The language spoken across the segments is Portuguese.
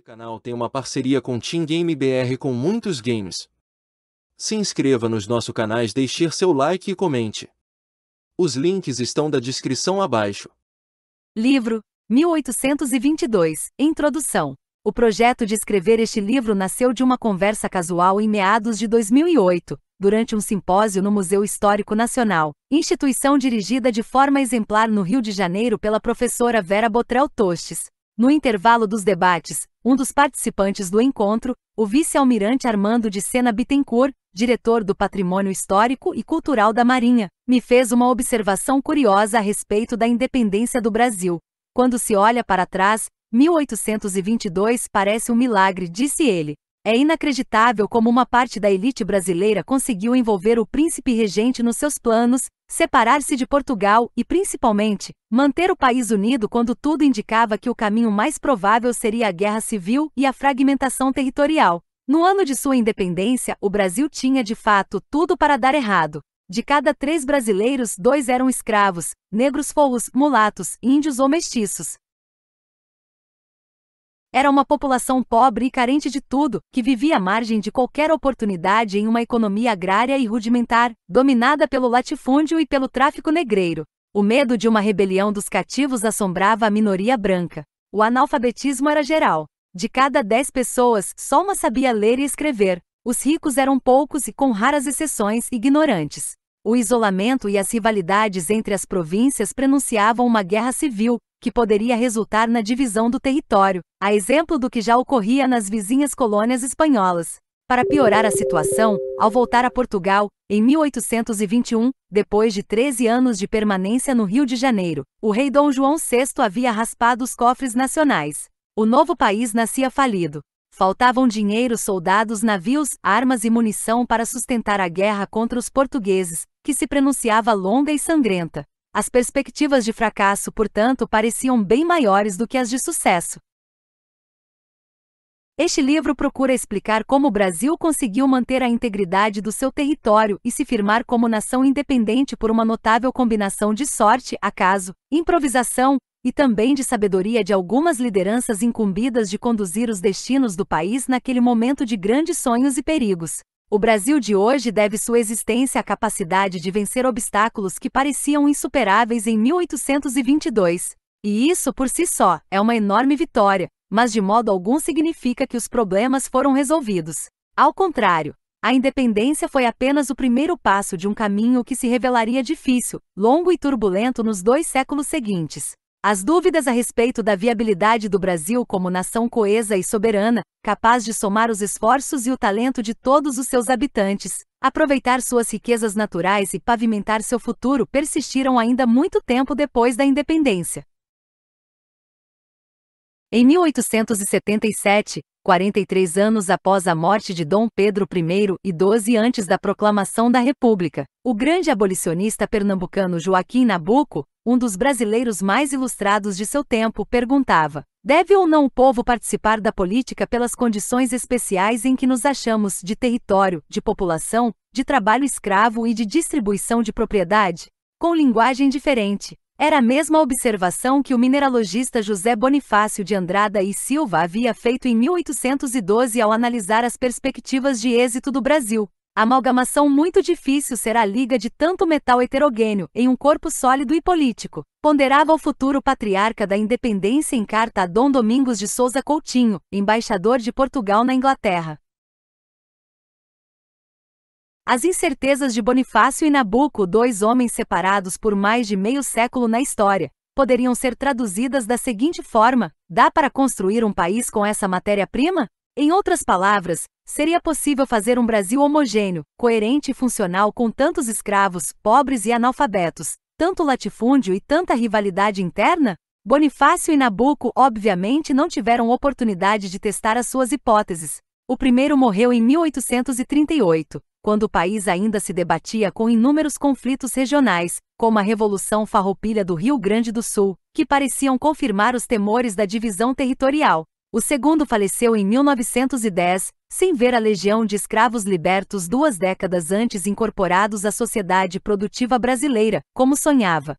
Este canal tem uma parceria com Team Game BR com muitos games. Se inscreva nos nossos canais, deixe seu like e comente. Os links estão da descrição abaixo. Livro 1822 Introdução. O projeto de escrever este livro nasceu de uma conversa casual em meados de 2008, durante um simpósio no Museu Histórico Nacional, instituição dirigida de forma exemplar no Rio de Janeiro pela professora Vera Botrel Tostes. No intervalo dos debates, um dos participantes do encontro, o vice-almirante Armando de Sena Bittencourt, diretor do Patrimônio Histórico e Cultural da Marinha, me fez uma observação curiosa a respeito da independência do Brasil. Quando se olha para trás, 1822 parece um milagre, disse ele. É inacreditável como uma parte da elite brasileira conseguiu envolver o príncipe regente nos seus planos, separar-se de Portugal e, principalmente, manter o país unido quando tudo indicava que o caminho mais provável seria a guerra civil e a fragmentação territorial. No ano de sua independência, o Brasil tinha de fato tudo para dar errado. De cada três brasileiros, dois eram escravos, negros forros, mulatos, índios ou mestiços. Era uma população pobre e carente de tudo, que vivia à margem de qualquer oportunidade em uma economia agrária e rudimentar, dominada pelo latifúndio e pelo tráfico negreiro. O medo de uma rebelião dos cativos assombrava a minoria branca. O analfabetismo era geral. De cada dez pessoas, só uma sabia ler e escrever. Os ricos eram poucos e, com raras exceções, ignorantes. O isolamento e as rivalidades entre as províncias prenunciavam uma guerra civil, que poderia resultar na divisão do território, a exemplo do que já ocorria nas vizinhas colônias espanholas. Para piorar a situação, ao voltar a Portugal, em 1821, depois de 13 anos de permanência no Rio de Janeiro, o rei Dom João VI havia raspado os cofres nacionais. O novo país nascia falido. Faltavam dinheiro, soldados, navios, armas e munição para sustentar a guerra contra os portugueses, que se pronunciava longa e sangrenta. As perspectivas de fracasso, portanto, pareciam bem maiores do que as de sucesso. Este livro procura explicar como o Brasil conseguiu manter a integridade do seu território e se firmar como nação independente por uma notável combinação de sorte, acaso, improvisação e também de sabedoria de algumas lideranças incumbidas de conduzir os destinos do país naquele momento de grandes sonhos e perigos. O Brasil de hoje deve sua existência à capacidade de vencer obstáculos que pareciam insuperáveis em 1822. E isso por si só é uma enorme vitória, mas de modo algum significa que os problemas foram resolvidos. Ao contrário, a independência foi apenas o primeiro passo de um caminho que se revelaria difícil, longo e turbulento nos dois séculos seguintes. As dúvidas a respeito da viabilidade do Brasil como nação coesa e soberana, capaz de somar os esforços e o talento de todos os seus habitantes, aproveitar suas riquezas naturais e pavimentar seu futuro persistiram ainda muito tempo depois da independência. Em 1877, 43 anos após a morte de Dom Pedro I e 12 antes da proclamação da República, o grande abolicionista pernambucano Joaquim Nabuco, um dos brasileiros mais ilustrados de seu tempo, perguntava: Deve ou não o povo participar da política pelas condições especiais em que nos achamos de território, de população, de trabalho escravo e de distribuição de propriedade? Com linguagem diferente, era a mesma observação que o mineralogista José Bonifácio de Andrada e Silva havia feito em 1812 ao analisar as perspectivas de êxito do Brasil. A amalgamação muito difícil será a liga de tanto metal heterogêneo em um corpo sólido e político. Ponderava o futuro patriarca da independência em carta a Dom Domingos de Souza Coutinho, embaixador de Portugal na Inglaterra. As incertezas de Bonifácio e Nabuco, dois homens separados por mais de meio século na história, poderiam ser traduzidas da seguinte forma: dá para construir um país com essa matéria-prima? Em outras palavras, seria possível fazer um Brasil homogêneo, coerente e funcional com tantos escravos, pobres e analfabetos, tanto latifúndio e tanta rivalidade interna? Bonifácio e Nabuco obviamente não tiveram oportunidade de testar as suas hipóteses. O primeiro morreu em 1838, quando o país ainda se debatia com inúmeros conflitos regionais, como a Revolução Farroupilha do Rio Grande do Sul, que pareciam confirmar os temores da divisão territorial. O segundo faleceu em 1910, sem ver a legião de escravos libertos duas décadas antes incorporados à sociedade produtiva brasileira, como sonhava.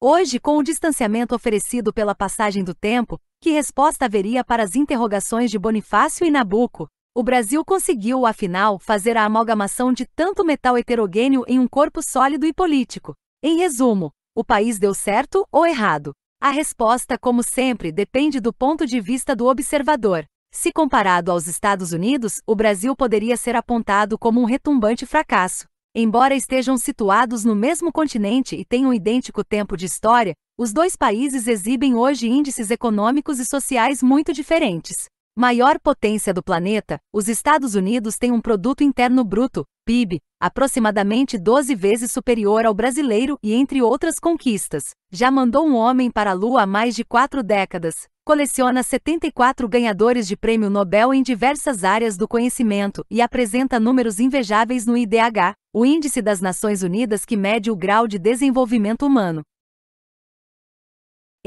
Hoje, com o distanciamento oferecido pela passagem do tempo, que resposta haveria para as interrogações de Bonifácio e Nabuco? O Brasil conseguiu, afinal, fazer a amalgamação de tanto metal heterogêneo em um corpo sólido e político. Em resumo, o país deu certo ou errado? A resposta, como sempre, depende do ponto de vista do observador. Se comparado aos Estados Unidos, o Brasil poderia ser apontado como um retumbante fracasso. Embora estejam situados no mesmo continente e tenham idêntico tempo de história, os dois países exibem hoje índices econômicos e sociais muito diferentes. Maior potência do planeta, os Estados Unidos têm um produto interno bruto, PIB, aproximadamente 12 vezes superior ao brasileiro e entre outras conquistas. Já mandou um homem para a Lua há mais de quatro décadas, coleciona 74 ganhadores de prêmio Nobel em diversas áreas do conhecimento e apresenta números invejáveis no IDH, o Índice das Nações Unidas que mede o grau de desenvolvimento humano.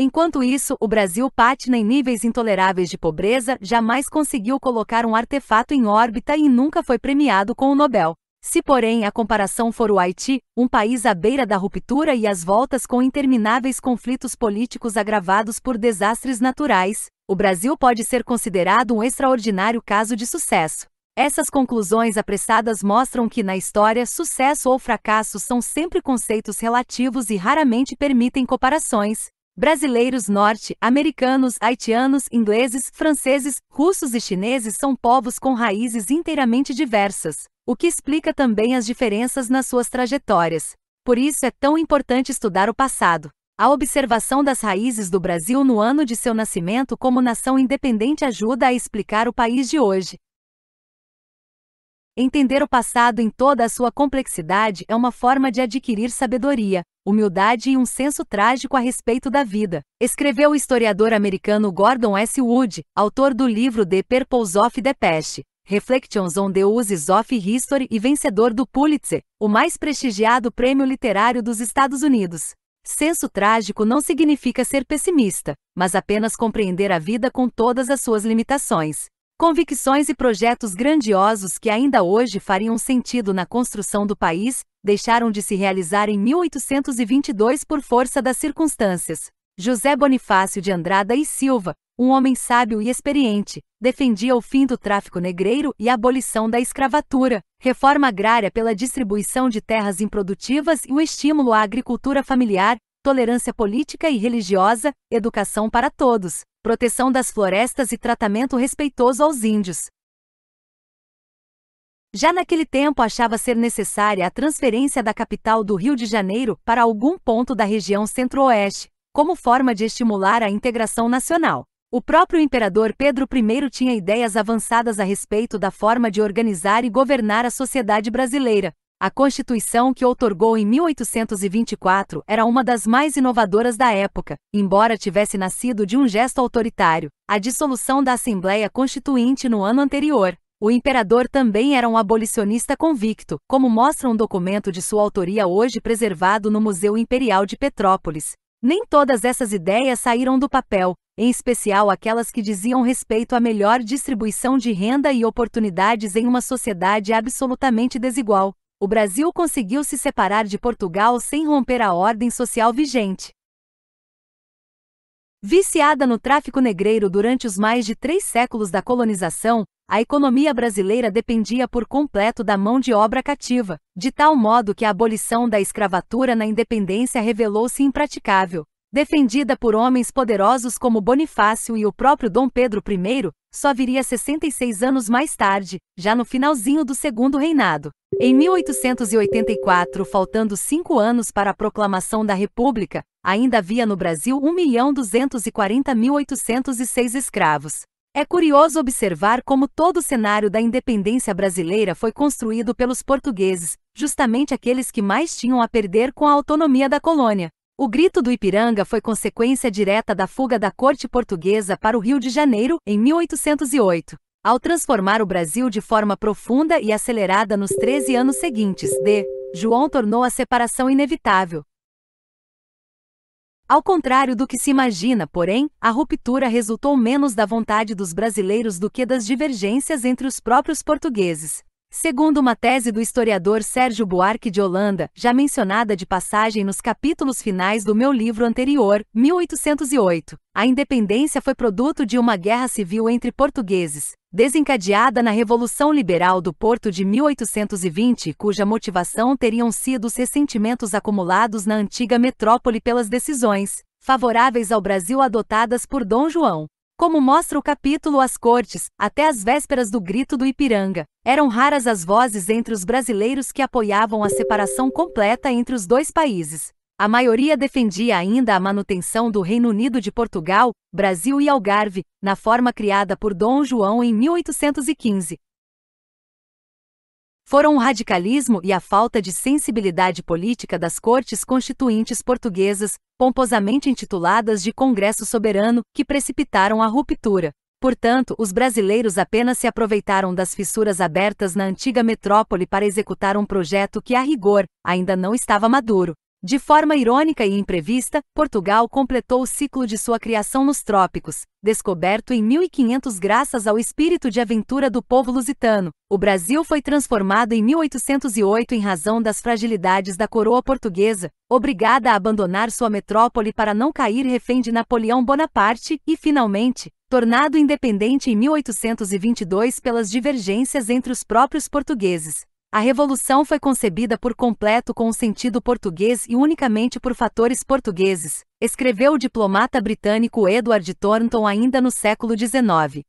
Enquanto isso, o Brasil patina em níveis intoleráveis de pobreza, jamais conseguiu colocar um artefato em órbita e nunca foi premiado com o Nobel. Se, porém, a comparação for o Haiti, um país à beira da ruptura e às voltas com intermináveis conflitos políticos agravados por desastres naturais, o Brasil pode ser considerado um extraordinário caso de sucesso. Essas conclusões apressadas mostram que na história sucesso ou fracasso são sempre conceitos relativos e raramente permitem comparações, Brasileiros norte-americanos, haitianos, ingleses, franceses, russos e chineses são povos com raízes inteiramente diversas, o que explica também as diferenças nas suas trajetórias. Por isso é tão importante estudar o passado. A observação das raízes do Brasil no ano de seu nascimento como nação independente ajuda a explicar o país de hoje. Entender o passado em toda a sua complexidade é uma forma de adquirir sabedoria, humildade e um senso trágico a respeito da vida, escreveu o historiador americano Gordon S. Wood, autor do livro The Purpose of the Past, Reflections on the Uses of History e vencedor do Pulitzer, o mais prestigiado prêmio literário dos Estados Unidos. Senso trágico não significa ser pessimista, mas apenas compreender a vida com todas as suas limitações. Convicções e projetos grandiosos que ainda hoje fariam sentido na construção do país, deixaram de se realizar em 1822 por força das circunstâncias. José Bonifácio de Andrada e Silva, um homem sábio e experiente, defendia o fim do tráfico negreiro e a abolição da escravatura, reforma agrária pela distribuição de terras improdutivas e o estímulo à agricultura familiar, tolerância política e religiosa, educação para todos proteção das florestas e tratamento respeitoso aos índios. Já naquele tempo achava ser necessária a transferência da capital do Rio de Janeiro para algum ponto da região centro-oeste, como forma de estimular a integração nacional. O próprio imperador Pedro I tinha ideias avançadas a respeito da forma de organizar e governar a sociedade brasileira, a Constituição que outorgou em 1824 era uma das mais inovadoras da época, embora tivesse nascido de um gesto autoritário, a dissolução da Assembleia Constituinte no ano anterior. O imperador também era um abolicionista convicto, como mostra um documento de sua autoria hoje preservado no Museu Imperial de Petrópolis. Nem todas essas ideias saíram do papel, em especial aquelas que diziam respeito à melhor distribuição de renda e oportunidades em uma sociedade absolutamente desigual o Brasil conseguiu se separar de Portugal sem romper a ordem social vigente. Viciada no tráfico negreiro durante os mais de três séculos da colonização, a economia brasileira dependia por completo da mão de obra cativa, de tal modo que a abolição da escravatura na independência revelou-se impraticável. Defendida por homens poderosos como Bonifácio e o próprio Dom Pedro I, só viria 66 anos mais tarde, já no finalzinho do segundo reinado. Em 1884, faltando cinco anos para a proclamação da República, ainda havia no Brasil 1.240.806 escravos. É curioso observar como todo o cenário da independência brasileira foi construído pelos portugueses, justamente aqueles que mais tinham a perder com a autonomia da colônia. O grito do Ipiranga foi consequência direta da fuga da corte portuguesa para o Rio de Janeiro, em 1808. Ao transformar o Brasil de forma profunda e acelerada nos 13 anos seguintes, D. João tornou a separação inevitável. Ao contrário do que se imagina, porém, a ruptura resultou menos da vontade dos brasileiros do que das divergências entre os próprios portugueses. Segundo uma tese do historiador Sérgio Buarque de Holanda, já mencionada de passagem nos capítulos finais do meu livro anterior, 1808, a independência foi produto de uma guerra civil entre portugueses, desencadeada na Revolução Liberal do Porto de 1820, cuja motivação teriam sido os ressentimentos acumulados na antiga metrópole pelas decisões favoráveis ao Brasil adotadas por Dom João. Como mostra o capítulo As Cortes, até as vésperas do grito do Ipiranga, eram raras as vozes entre os brasileiros que apoiavam a separação completa entre os dois países. A maioria defendia ainda a manutenção do Reino Unido de Portugal, Brasil e Algarve, na forma criada por Dom João em 1815, foram o radicalismo e a falta de sensibilidade política das cortes constituintes portuguesas, pomposamente intituladas de Congresso Soberano, que precipitaram a ruptura. Portanto, os brasileiros apenas se aproveitaram das fissuras abertas na antiga metrópole para executar um projeto que, a rigor, ainda não estava maduro. De forma irônica e imprevista, Portugal completou o ciclo de sua criação nos trópicos, descoberto em 1500 graças ao espírito de aventura do povo lusitano. O Brasil foi transformado em 1808 em razão das fragilidades da coroa portuguesa, obrigada a abandonar sua metrópole para não cair refém de Napoleão Bonaparte e, finalmente, tornado independente em 1822 pelas divergências entre os próprios portugueses. A Revolução foi concebida por completo com o sentido português e unicamente por fatores portugueses, escreveu o diplomata britânico Edward Thornton ainda no século XIX.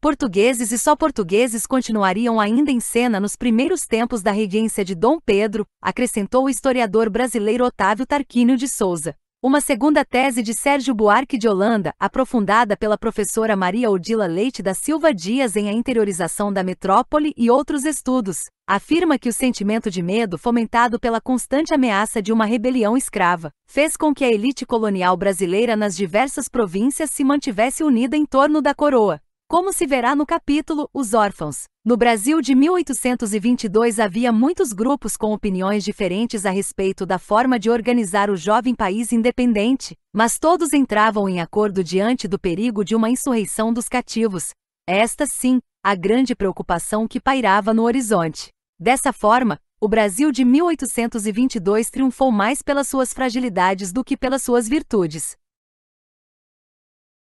Portugueses e só portugueses continuariam ainda em cena nos primeiros tempos da regência de Dom Pedro, acrescentou o historiador brasileiro Otávio Tarquínio de Souza. Uma segunda tese de Sérgio Buarque de Holanda, aprofundada pela professora Maria Odila Leite da Silva Dias em A Interiorização da Metrópole e outros estudos, afirma que o sentimento de medo fomentado pela constante ameaça de uma rebelião escrava, fez com que a elite colonial brasileira nas diversas províncias se mantivesse unida em torno da coroa, como se verá no capítulo Os Órfãos, no Brasil de 1822 havia muitos grupos com opiniões diferentes a respeito da forma de organizar o jovem país independente, mas todos entravam em acordo diante do perigo de uma insurreição dos cativos. Esta, sim, a grande preocupação que pairava no horizonte. Dessa forma, o Brasil de 1822 triunfou mais pelas suas fragilidades do que pelas suas virtudes.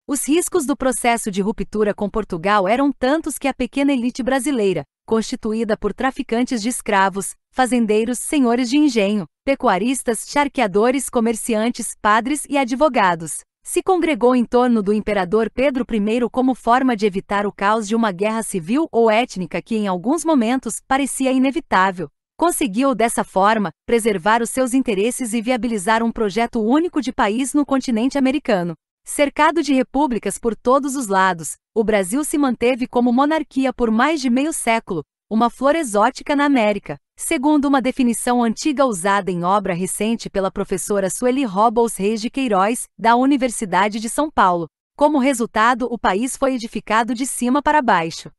Os riscos do processo de ruptura com Portugal eram tantos que a pequena elite brasileira, constituída por traficantes de escravos, fazendeiros, senhores de engenho, pecuaristas, charqueadores, comerciantes, padres e advogados, se congregou em torno do imperador Pedro I como forma de evitar o caos de uma guerra civil ou étnica que, em alguns momentos, parecia inevitável. Conseguiu, dessa forma, preservar os seus interesses e viabilizar um projeto único de país no continente americano. Cercado de repúblicas por todos os lados, o Brasil se manteve como monarquia por mais de meio século, uma flor exótica na América, segundo uma definição antiga usada em obra recente pela professora Sueli Robles Reis de Queiroz, da Universidade de São Paulo. Como resultado, o país foi edificado de cima para baixo.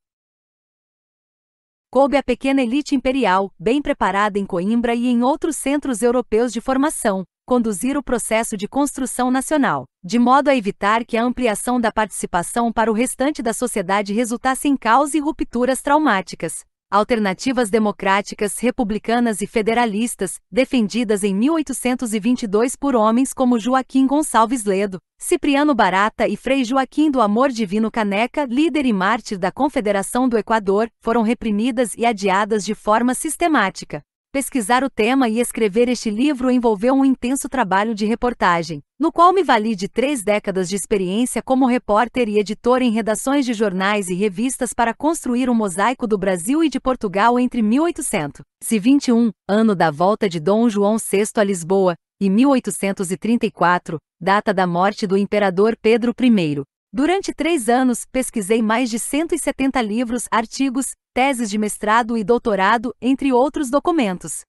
Coube a pequena elite imperial, bem preparada em Coimbra e em outros centros europeus de formação, conduzir o processo de construção nacional, de modo a evitar que a ampliação da participação para o restante da sociedade resultasse em caos e rupturas traumáticas. Alternativas democráticas, republicanas e federalistas, defendidas em 1822 por homens como Joaquim Gonçalves Ledo, Cipriano Barata e Frei Joaquim do Amor Divino Caneca, líder e mártir da Confederação do Equador, foram reprimidas e adiadas de forma sistemática. Pesquisar o tema e escrever este livro envolveu um intenso trabalho de reportagem, no qual me vali de três décadas de experiência como repórter e editor em redações de jornais e revistas para construir um mosaico do Brasil e de Portugal entre 1821, ano da volta de Dom João VI a Lisboa, e 1834, data da morte do imperador Pedro I, Durante três anos, pesquisei mais de 170 livros, artigos, teses de mestrado e doutorado, entre outros documentos.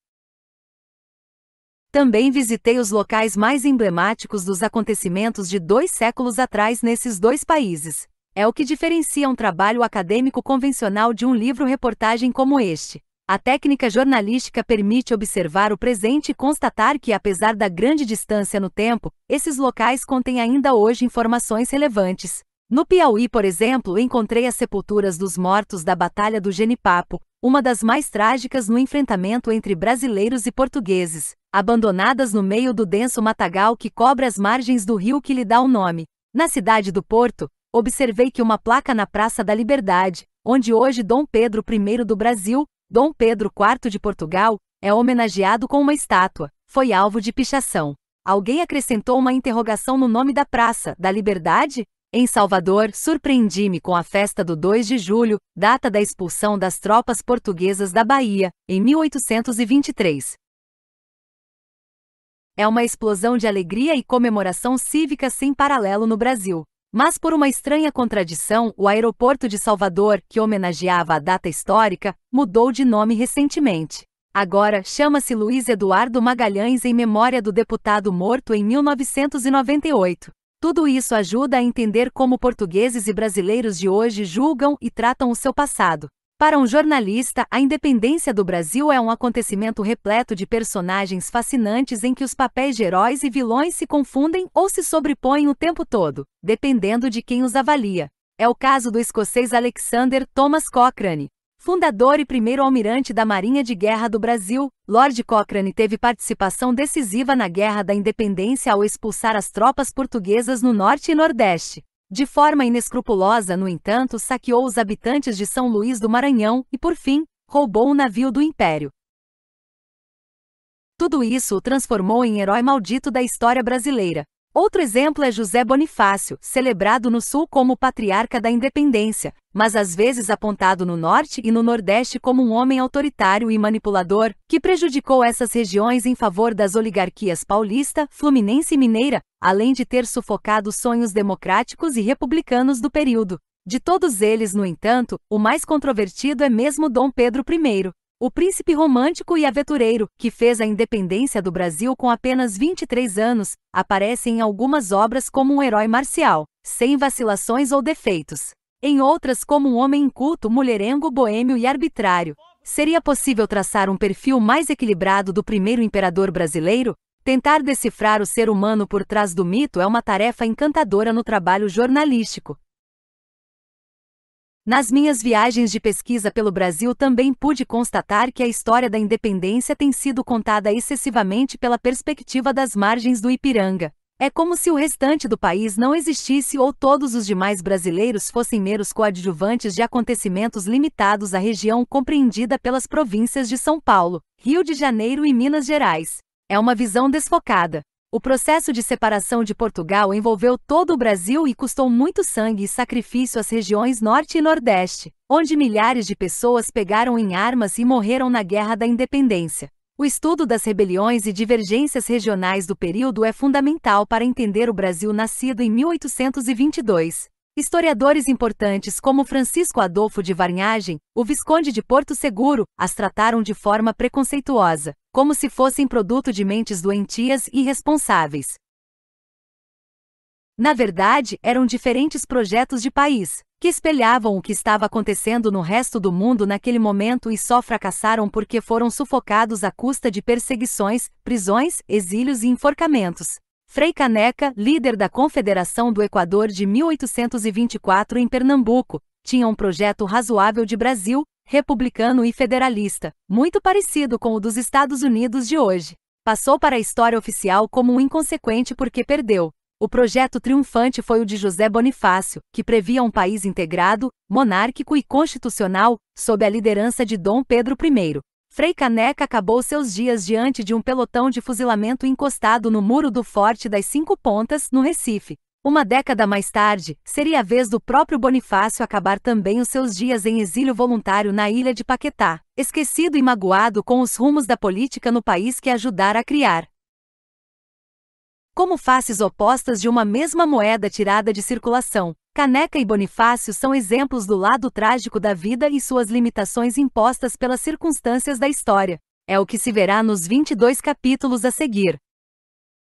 Também visitei os locais mais emblemáticos dos acontecimentos de dois séculos atrás nesses dois países. É o que diferencia um trabalho acadêmico convencional de um livro-reportagem como este. A técnica jornalística permite observar o presente e constatar que, apesar da grande distância no tempo, esses locais contêm ainda hoje informações relevantes. No Piauí, por exemplo, encontrei as sepulturas dos mortos da Batalha do Genipapo, uma das mais trágicas no enfrentamento entre brasileiros e portugueses, abandonadas no meio do denso matagal que cobre as margens do rio que lhe dá o nome. Na cidade do Porto, observei que uma placa na Praça da Liberdade, onde hoje Dom Pedro I do Brasil, Dom Pedro IV de Portugal, é homenageado com uma estátua, foi alvo de pichação. Alguém acrescentou uma interrogação no nome da Praça da Liberdade? Em Salvador, surpreendi-me com a festa do 2 de julho, data da expulsão das tropas portuguesas da Bahia, em 1823. É uma explosão de alegria e comemoração cívica sem paralelo no Brasil. Mas por uma estranha contradição, o aeroporto de Salvador, que homenageava a data histórica, mudou de nome recentemente. Agora chama-se Luiz Eduardo Magalhães em memória do deputado morto em 1998. Tudo isso ajuda a entender como portugueses e brasileiros de hoje julgam e tratam o seu passado. Para um jornalista, a independência do Brasil é um acontecimento repleto de personagens fascinantes em que os papéis de heróis e vilões se confundem ou se sobrepõem o tempo todo, dependendo de quem os avalia. É o caso do escocês Alexander Thomas Cochrane. Fundador e primeiro almirante da Marinha de Guerra do Brasil, Lord Cochrane teve participação decisiva na Guerra da Independência ao expulsar as tropas portuguesas no Norte e Nordeste. De forma inescrupulosa, no entanto, saqueou os habitantes de São Luís do Maranhão e, por fim, roubou o navio do Império. Tudo isso o transformou em herói maldito da história brasileira. Outro exemplo é José Bonifácio, celebrado no Sul como patriarca da independência, mas às vezes apontado no Norte e no Nordeste como um homem autoritário e manipulador, que prejudicou essas regiões em favor das oligarquias paulista, fluminense e mineira, além de ter sufocado sonhos democráticos e republicanos do período. De todos eles, no entanto, o mais controvertido é mesmo Dom Pedro I, o príncipe romântico e aventureiro, que fez a independência do Brasil com apenas 23 anos, aparece em algumas obras como um herói marcial, sem vacilações ou defeitos. Em outras, como um homem inculto, mulherengo, boêmio e arbitrário. Seria possível traçar um perfil mais equilibrado do primeiro imperador brasileiro? Tentar decifrar o ser humano por trás do mito é uma tarefa encantadora no trabalho jornalístico, nas minhas viagens de pesquisa pelo Brasil também pude constatar que a história da independência tem sido contada excessivamente pela perspectiva das margens do Ipiranga. É como se o restante do país não existisse ou todos os demais brasileiros fossem meros coadjuvantes de acontecimentos limitados à região compreendida pelas províncias de São Paulo, Rio de Janeiro e Minas Gerais. É uma visão desfocada. O processo de separação de Portugal envolveu todo o Brasil e custou muito sangue e sacrifício às regiões Norte e Nordeste, onde milhares de pessoas pegaram em armas e morreram na Guerra da Independência. O estudo das rebeliões e divergências regionais do período é fundamental para entender o Brasil nascido em 1822. Historiadores importantes como Francisco Adolfo de Varnhagen, o Visconde de Porto Seguro, as trataram de forma preconceituosa como se fossem produto de mentes doentias e irresponsáveis. Na verdade, eram diferentes projetos de país, que espelhavam o que estava acontecendo no resto do mundo naquele momento e só fracassaram porque foram sufocados à custa de perseguições, prisões, exílios e enforcamentos. Frei Caneca, líder da Confederação do Equador de 1824 em Pernambuco, tinha um projeto razoável de Brasil, republicano e federalista, muito parecido com o dos Estados Unidos de hoje. Passou para a história oficial como um inconsequente porque perdeu. O projeto triunfante foi o de José Bonifácio, que previa um país integrado, monárquico e constitucional, sob a liderança de Dom Pedro I. Frei Caneca acabou seus dias diante de um pelotão de fuzilamento encostado no muro do Forte das Cinco Pontas, no Recife, uma década mais tarde, seria a vez do próprio Bonifácio acabar também os seus dias em exílio voluntário na ilha de Paquetá, esquecido e magoado com os rumos da política no país que ajudara a criar. Como faces opostas de uma mesma moeda tirada de circulação, Caneca e Bonifácio são exemplos do lado trágico da vida e suas limitações impostas pelas circunstâncias da história. É o que se verá nos 22 capítulos a seguir.